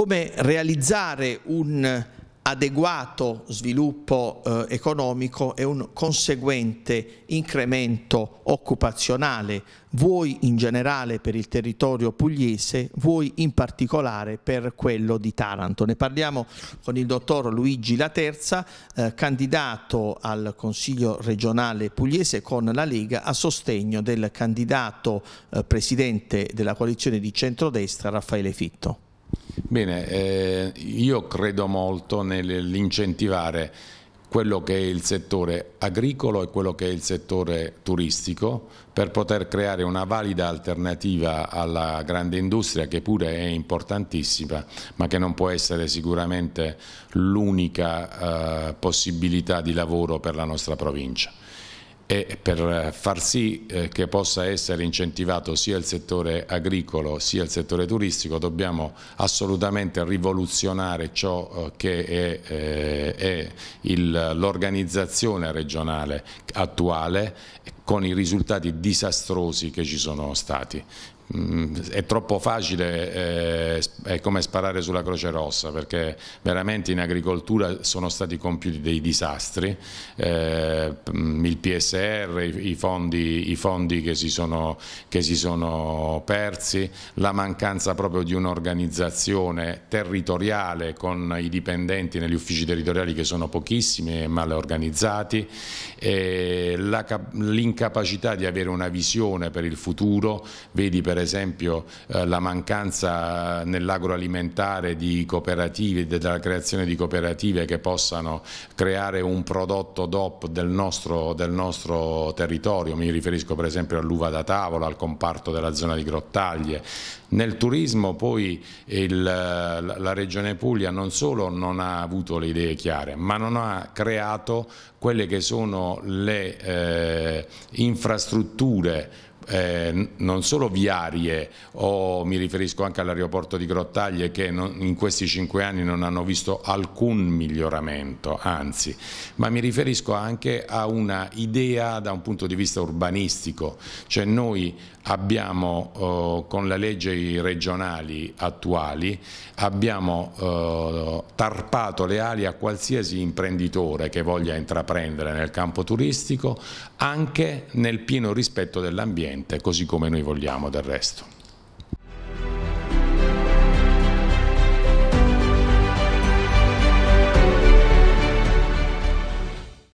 come realizzare un adeguato sviluppo eh, economico e un conseguente incremento occupazionale, vuoi in generale per il territorio pugliese, vuoi in particolare per quello di Taranto. Ne parliamo con il dottor Luigi Laterza, eh, candidato al Consiglio regionale pugliese con la Lega a sostegno del candidato eh, presidente della coalizione di centrodestra Raffaele Fitto. Bene, eh, io credo molto nell'incentivare quello che è il settore agricolo e quello che è il settore turistico per poter creare una valida alternativa alla grande industria che pure è importantissima ma che non può essere sicuramente l'unica eh, possibilità di lavoro per la nostra provincia e per far sì eh, che possa essere incentivato sia il settore agricolo sia il settore turistico dobbiamo assolutamente rivoluzionare ciò eh, che è, eh, è l'organizzazione regionale attuale con i risultati disastrosi che ci sono stati. Mm, è troppo facile, eh, è come sparare sulla Croce Rossa perché veramente in agricoltura sono stati compiuti dei disastri, eh, il PSR, i fondi, i fondi che, si sono, che, si sono, persi, la mancanza proprio di un'organizzazione territoriale con i dipendenti negli uffici territoriali che sono pochissimi e male organizzati, l'incapacità di avere una visione per il futuro, vedi per esempio eh, la mancanza nell'agroalimentare di cooperative, della creazione di cooperative che possano creare un prodotto DOP del nostro, del nostro territorio, mi riferisco per esempio all'uva da tavola, al comparto della zona di Grottaglie. Nel turismo poi il, la Regione Puglia non solo non ha avuto le idee chiare, ma non ha creato quelle che sono le eh, infrastrutture eh, non solo viarie o mi riferisco anche all'aeroporto di Grottaglie che non, in questi cinque anni non hanno visto alcun miglioramento, anzi, ma mi riferisco anche a una idea da un punto di vista urbanistico, cioè noi abbiamo eh, con le leggi regionali attuali abbiamo eh, tarpato le ali a qualsiasi imprenditore che voglia intraprendere nel campo turistico anche nel pieno rispetto dell'ambiente ambiente, così come noi vogliamo del resto.